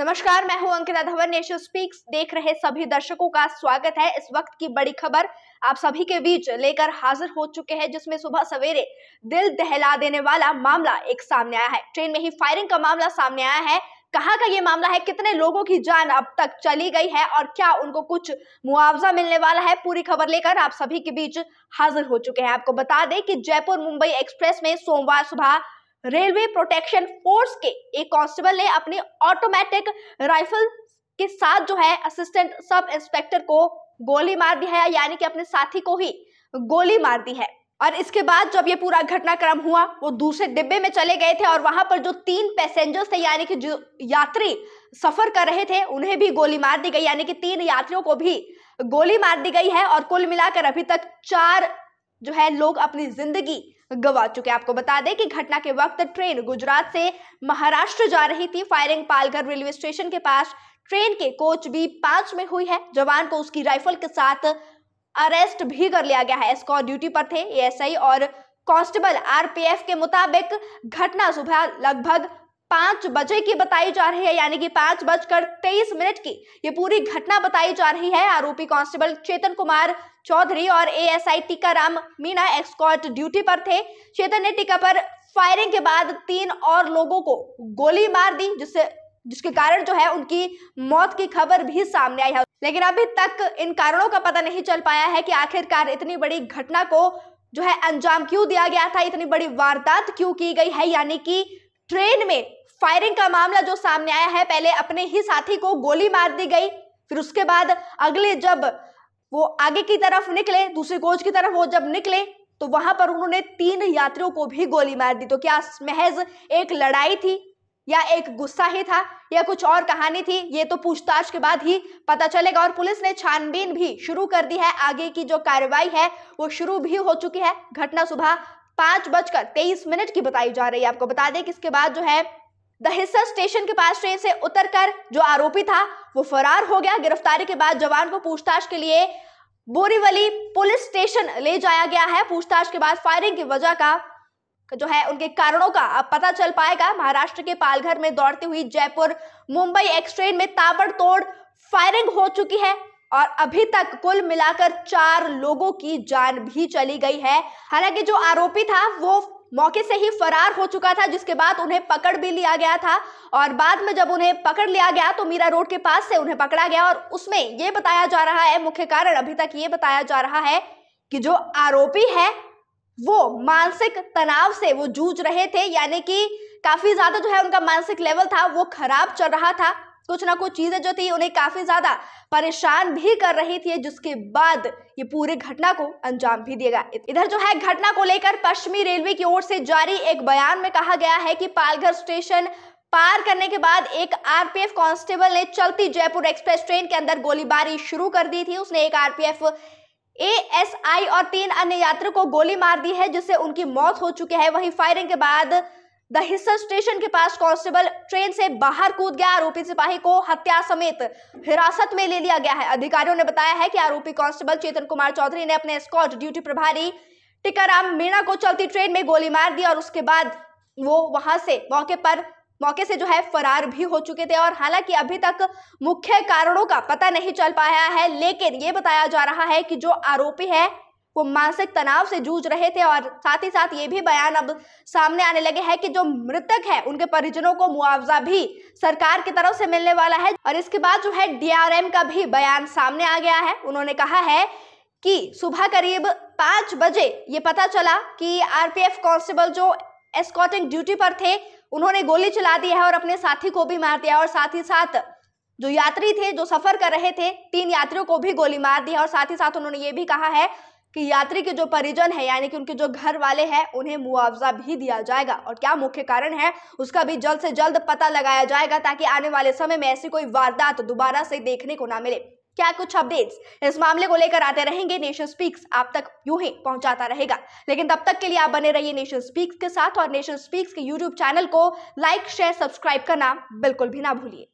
नमस्कार मैं हूं अंकिता धवन नेशन स्पीक्स देख रहे सभी दर्शकों का स्वागत है इस वक्त की बड़ी खबर आप सभी के बीच लेकर हाजिर हो चुके हैं जिसमें सुबह सवेरे दिल दहला देने वाला मामला एक सामने आया है ट्रेन में ही फायरिंग का मामला सामने आया है कहाँ का ये मामला है कितने लोगों की जान अब तक चली गई है और क्या उनको कुछ मुआवजा मिलने वाला है पूरी खबर लेकर आप सभी के बीच हाजिर हो चुके हैं आपको बता दें कि जयपुर मुंबई एक्सप्रेस में सोमवार सुबह रेलवे प्रोटेक्शन फोर्स के एक कांस्टेबल ने अपनी ऑटोमेटिक राइफल के साथ जो है असिस्टेंट सब इंस्पेक्टर को गोली मार दी है यानी कि अपने साथी को ही गोली मार दी है और इसके बाद जब ये पूरा घटनाक्रम हुआ वो दूसरे डिब्बे में चले गए थे और वहां पर जो तीन पैसेंजर्स थे यानी कि जो यात्री सफर कर रहे थे उन्हें भी गोली मार दी गई यानी कि तीन यात्रियों को भी गोली मार दी गई है और कुल मिलाकर अभी तक चार जो है लोग अपनी जिंदगी गवा चुके आपको बता दें कि घटना के वक्त ट्रेन गुजरात से महाराष्ट्र जा रही थी फायरिंग पालघर रेलवे स्टेशन के पास ट्रेन के कोच भी पांच में हुई है जवान को उसकी राइफल के साथ अरेस्ट भी कर लिया गया है स्कॉट ड्यूटी पर थे एएसआई और कांस्टेबल आरपीएफ के मुताबिक घटना सुबह लगभग पांच बजे की बताई जा रही है यानी कि पांच बजकर तेईस मिनट की ये पूरी घटना बताई जा रही है आरोपी कांस्टेबल चेतन कुमार चौधरी और ASI Tikaram Meena escort duty पर थे चेतन ने टीका पर फायरिंग के बाद तीन और लोगों को गोली मार दी जिससे जिसके कारण जो है उनकी मौत की खबर भी सामने आई है लेकिन अभी तक इन कारणों का पता नहीं चल पाया है कि आखिरकार इतनी बड़ी घटना को जो है अंजाम क्यों दिया गया था इतनी बड़ी वारदात क्यों की गई है यानी कि ट्रेन में फायरिंग का मामला जो सामने आया है पहले अपने ही साथी को गोली मार दी गई फिर उसके बाद अगले जब वो आगे की तरफ निकले दूसरे कोच की तरफ वो जब निकले तो वहां पर उन्होंने तीन यात्रियों को भी गोली मार दी तो क्या महज एक लड़ाई थी या एक गुस्सा ही था या कुछ और कहानी थी ये तो पूछताछ के बाद ही पता चलेगा और पुलिस ने छानबीन भी शुरू कर दी है आगे की जो कार्रवाई है वो शुरू भी हो चुकी है घटना सुबह पांच बजकर तेईस मिनट की बताई जा रही है आपको बता दें कि इसके बाद जो है दहिसर स्टेशन के पास ट्रेन से उतरकर जो आरोपी था वो फरार हो गया गिरफ्तारी के बाद जवान को पूछताछ के लिए बोरीवली पुलिस स्टेशन ले जाया गया है पूछताछ के बाद फायरिंग की वजह का जो है उनके कारणों का अब पता चल पाएगा महाराष्ट्र के पालघर में दौड़ती हुई जयपुर मुंबई एक्स ट्रेन में ताबड़तोड़ फायरिंग हो चुकी है और अभी तक कुल मिलाकर चार लोगों की जान भी चली गई है हालांकि जो आरोपी था वो मौके से ही फरार हो चुका था जिसके बाद उन्हें पकड़ भी लिया गया था और बाद में जब उन्हें पकड़ लिया गया तो मीरा रोड के पास से उन्हें पकड़ा गया और उसमें ये बताया जा रहा है मुख्य कारण अभी तक ये बताया जा रहा है कि जो आरोपी है वो मानसिक तनाव से वो जूझ रहे थे यानी कि काफी ज्यादा जो है उनका मानसिक लेवल था वो खराब चल रहा था कुछ ना कुछ चीजें जो थी उन्हें काफी ज्यादा परेशान भी कर रही थी जिसके बाद ये पूरे घटना को अंजाम भी दिया गया इधर जो है घटना को लेकर पश्चिमी रेलवे की ओर से जारी एक बयान में कहा गया है कि पालघर स्टेशन पार करने के बाद एक आरपीएफ कांस्टेबल ने चलती जयपुर एक्सप्रेस ट्रेन के अंदर गोलीबारी शुरू कर दी थी उसने एक आरपीएफ एएसआई और तीन अन्य यात्रियों को गोली मार दी है जिससे उनकी मौत हो चुकी है वहीं फायरिंग के बाद द स्टेशन के पास कांस्टेबल ट्रेन से बाहर कूद गया आरोपी सिपाही को हत्या समेत हिरासत में ले लिया गया है अधिकारियों ने बताया है कि आरोपी कांस्टेबल चेतन कुमार चौधरी ने अपने स्कॉट ड्यूटी प्रभारी टिकाराम मीणा को चलती ट्रेन में गोली मार दी और उसके बाद वो वहां से मौके पर मौके से जो है फरार भी हो चुके थे और हालांकि अभी तक मुख्य कारणों का पता नहीं चल पाया है लेकिन ये बताया जा रहा है कि जो आरोपी है वो मानसिक तनाव से जूझ रहे थे और साथ ही साथ ये भी बयान अब सामने आने लगे हैं कि जो मृतक है उनके परिजनों को मुआवजा भी सरकार की तरफ से मिलने वाला है और इसके बाद जो है डीआरएम का भी बयान सामने आ गया है उन्होंने कहा है कि सुबह करीब पांच बजे ये पता चला कि आरपीएफ कांस्टेबल जो एस्कॉटिंग ड्यूटी पर थे उन्होंने गोली चला दी है और अपने साथी को भी मार दिया और साथ ही साथ जो यात्री थे जो सफर कर रहे थे तीन यात्रियों को भी गोली मार दी है और साथ ही साथ उन्होंने ये भी कहा है कि यात्री के जो परिजन है यानी कि उनके जो घर वाले हैं उन्हें मुआवजा भी दिया जाएगा और क्या मुख्य कारण है उसका भी जल्द से जल्द पता लगाया जाएगा ताकि आने वाले समय में ऐसी कोई वारदात दोबारा से देखने को ना मिले क्या कुछ अपडेट्स इस मामले को लेकर आते रहेंगे नेशन स्पीक्स आप तक यू ही पहुंचाता रहेगा लेकिन तब तक के लिए आप बने रहिए नेशन स्पीक्स के साथ और नेशन स्पीक्स के यूट्यूब चैनल को लाइक शेयर सब्सक्राइब करना बिल्कुल भी ना भूलिए